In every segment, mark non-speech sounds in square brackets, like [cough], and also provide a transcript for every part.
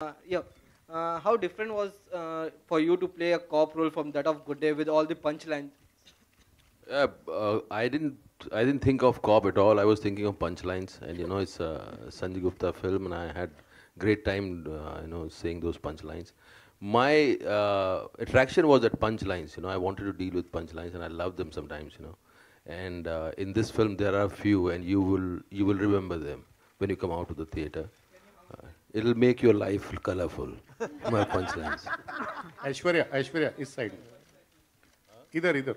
Uh, yeah. Uh, how different was uh, for you to play a cop role from that of Good Day with all the punchlines? Uh, I didn't. I didn't think of cop at all. I was thinking of punchlines, and you know, it's a Sanjay Gupta film, and I had great time, uh, you know, saying those punchlines. My uh, attraction was at punchlines. You know, I wanted to deal with punchlines, and I love them sometimes. You know, and uh, in this film there are few, and you will you will remember them when you come out to the theater. It'll make your life colorful. My punchlines. [laughs] Aishwarya, Aishwarya, this side. Either, either.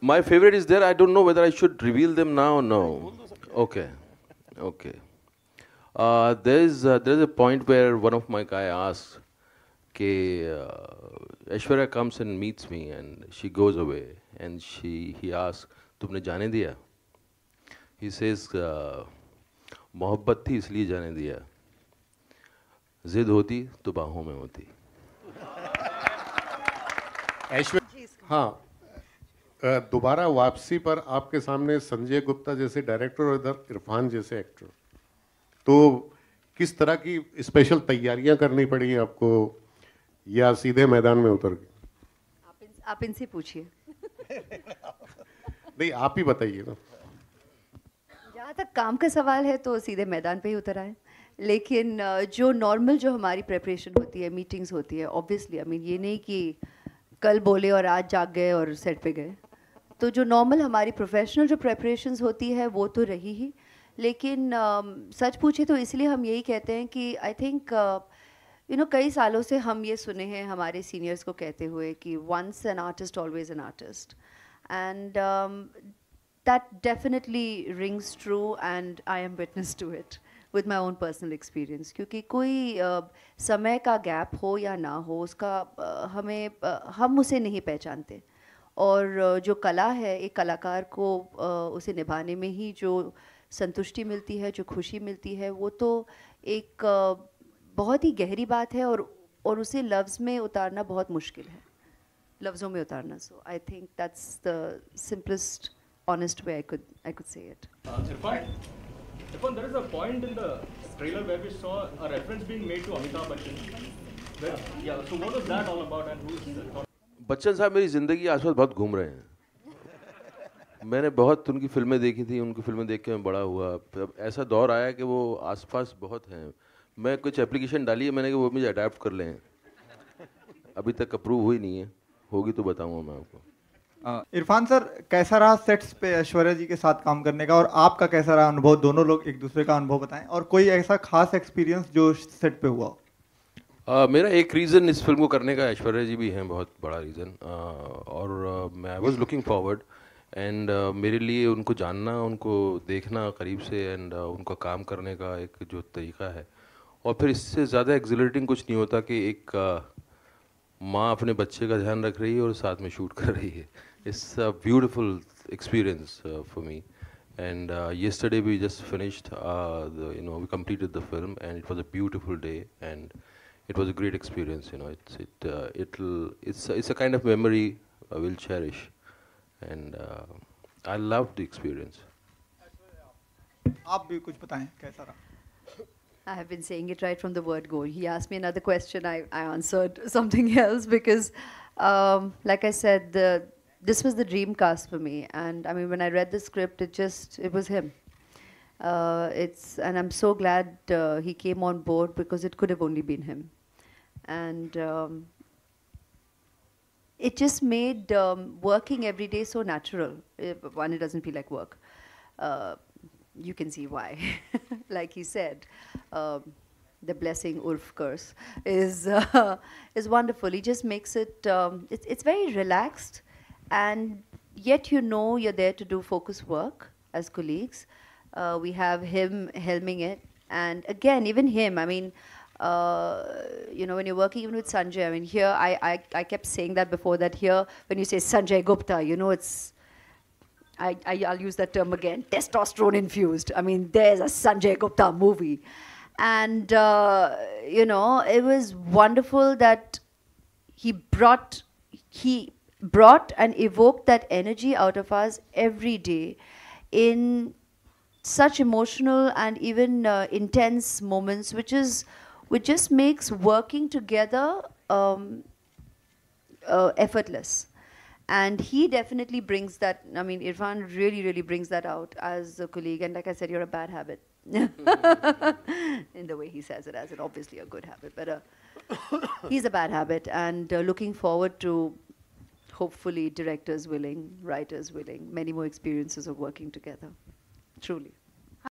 My favorite is there. I don't know whether I should reveal them now or no. Okay. Okay. Uh, there's, uh, there's a point where one of my guy asks, okay, uh, comes and meets me and she goes away. And she, he asks, Tumne jaane diya? He says, uh, मोहब्बत थी इसलिए जाने दिया जिद होती तो बाहों में होती हाँ दोबारा वापसी पर आपके सामने संजय गुप्ता जैसे डायरेक्टर और इधर इरफान जैसे एक्टर तो किस तरह की स्पेशल तैयारियां करनी पड़ी आपको या सीधे मैदान में उतर के आप, इन, आप इनसे पूछिए [laughs] नहीं आप ही बताइए ना जहाँ तक काम का सवाल है तो सीधे मैदान पे ही उतर आए लेकिन जो नॉर्मल जो हमारी प्रेपरेशन होती है मीटिंग्स होती है ऑब्वियसली आई मीन ये नहीं कि कल बोले और आज जाग गए और सेट पे गए तो जो नॉर्मल हमारी प्रोफेशनल जो प्रेपरेशंस होती है वो तो रही ही लेकिन uh, सच पूछे तो इसलिए हम यही कहते हैं कि आई थिंक यू नो कई सालों से हम ये सुने हैं हमारे सीनियर्स को कहते हुए कि once an artist always an artist and that definitely rings true and I am witness to it with my own personal experience क्योंकि कोई समय का गैप हो या ना हो उसका हमें हम उसे नहीं पहचानते और जो कला है एक कलाकार को उसे निभाने में ही जो संतुष्टि मिलती है जो खुशी मिलती है वो तो एक बहुत ही गहरी बात है और और उसे लफ्ज़ में उतारना बहुत मुश्किल है लफ्ज़ों में उतारना so I think that's the simplest honest way I could I could say it. Uh, Irfan, Irfan, there is a point in the trailer where we saw a reference being made to Amitabh Bachchan. Where, yeah, so what was that all about and who's the Bachchan साहब मेरी ज़िंदगी आसपास बहुत घूम रहे हैं मैंने बहुत उनकी फिल्में देखी थी उनकी फिल्में देख के मैं बड़ा हुआ अब ऐसा दौर आया कि वो आसपास बहुत हैं मैं कुछ एप्लीकेशन डाली है मैंने कि वो मुझे अडेप्ट कर लें अभी तक अप्रूव हुई नहीं है होगी तो बताऊँगा मैं आपको इरफान सर कैसा रहा सेट्स पे ऐश्वर्या जी के साथ काम करने का और आपका कैसा रहा अनुभव दोनों लोग एक दूसरे का अनुभव बताएं और कोई ऐसा खास एक्सपीरियंस जो सेट पे हुआ आ, मेरा एक रीज़न इस फिल्म को करने का ऐश्वर्या जी भी हैं बहुत बड़ा रीज़न और मैं I was looking forward and मेरे लिए उनको जानना उनको देखना करीब से एंड uh, उनका काम करने का एक जो तरीका है और फिर इससे ज़्यादा एक्जिलेटिंग कुछ नहीं होता कि एक uh, माँ अपने बच्चे का ध्यान रख रही है और साथ में शूट कर रही है It's a beautiful experience uh, for me. And uh, yesterday we just finished, uh, the, you know, we completed the film, and it was a beautiful day, and it was a great experience. You know, it's it uh, it'll it's it's a kind of memory I uh, will cherish, and I love the experience. I have been saying it right from the word go. He asked me another question, I, I answered something [laughs] else because, um, like I said, the this was the dream cast for me. And I mean, when I read the script, it just, it was him. Uh, it's, and I'm so glad uh, he came on board because it could have only been him. And um, it just made um, working every day so natural. It, one, it doesn't feel like work. Uh, you can see why. [laughs] like he said, um, the blessing Ulf curse is uh, [laughs] is wonderful. He just makes it. Um, it's very relaxed and yet you know you're there to do focus work as colleagues. Uh, we have him helming it, and again, even him. I mean, uh, you know, when you're working even with Sanjay. I mean, here I, I I kept saying that before that here when you say Sanjay Gupta, you know it's. I, I, I'll use that term again, testosterone infused. I mean, there's a Sanjay Gupta movie. And, uh, you know, it was wonderful that he brought, he brought and evoked that energy out of us every day in such emotional and even uh, intense moments, which is which just makes working together um, uh, effortless. And he definitely brings that. I mean, Irfan really, really brings that out as a colleague. And like I said, you're a bad habit. [laughs] in the way he says it, as an obviously a good habit, but uh, [coughs] he's a bad habit. And uh, looking forward to hopefully directors willing, writers willing, many more experiences of working together, truly.